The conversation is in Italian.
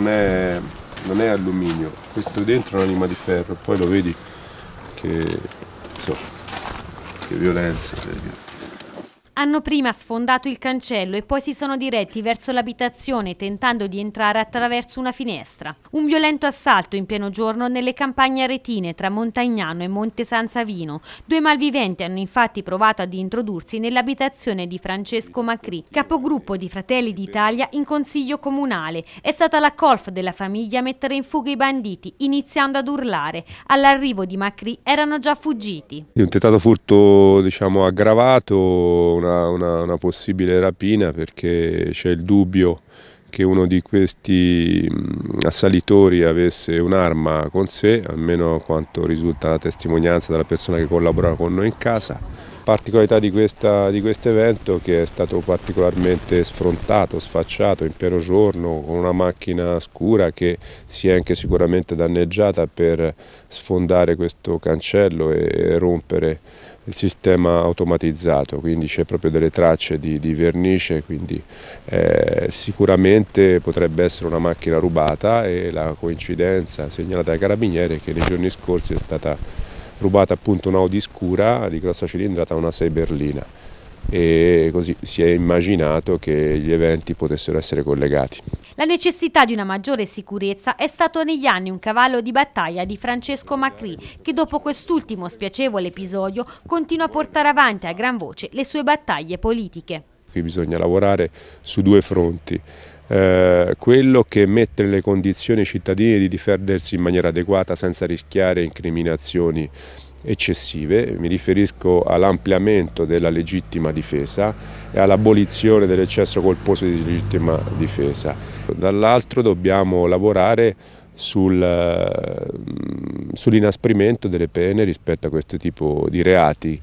non è, non è alluminio, questo dentro è un'anima di ferro, poi lo vedi che, insomma, che violenza hanno prima sfondato il cancello e poi si sono diretti verso l'abitazione tentando di entrare attraverso una finestra. Un violento assalto in pieno giorno nelle campagne aretine tra Montagnano e Monte San Savino. Due malviventi hanno infatti provato ad introdursi nell'abitazione di Francesco Macri, capogruppo di Fratelli d'Italia in Consiglio Comunale. È stata la colf della famiglia a mettere in fuga i banditi, iniziando ad urlare. All'arrivo di Macri erano già fuggiti. Un tentato furto diciamo, aggravato, una una, una, una possibile rapina perché c'è il dubbio che uno di questi assalitori avesse un'arma con sé, almeno quanto risulta la testimonianza della persona che collabora con noi in casa particolarità di, questa, di questo evento che è stato particolarmente sfrontato, sfacciato in pieno giorno con una macchina scura che si è anche sicuramente danneggiata per sfondare questo cancello e rompere il sistema automatizzato, quindi c'è proprio delle tracce di, di vernice, quindi eh, sicuramente potrebbe essere una macchina rubata e la coincidenza segnalata dai carabinieri che nei giorni scorsi è stata rubata appunto un Audi Scura di grossa cilindrata a una 6 berlina e così si è immaginato che gli eventi potessero essere collegati. La necessità di una maggiore sicurezza è stato negli anni un cavallo di battaglia di Francesco Macri, che dopo quest'ultimo spiacevole episodio continua a portare avanti a gran voce le sue battaglie politiche qui bisogna lavorare su due fronti. Eh, quello che mette nelle condizioni ai cittadini di difendersi in maniera adeguata senza rischiare incriminazioni eccessive, mi riferisco all'ampliamento della legittima difesa e all'abolizione dell'eccesso colposo di legittima difesa. Dall'altro dobbiamo lavorare sul, eh, sull'inasprimento delle pene rispetto a questo tipo di reati.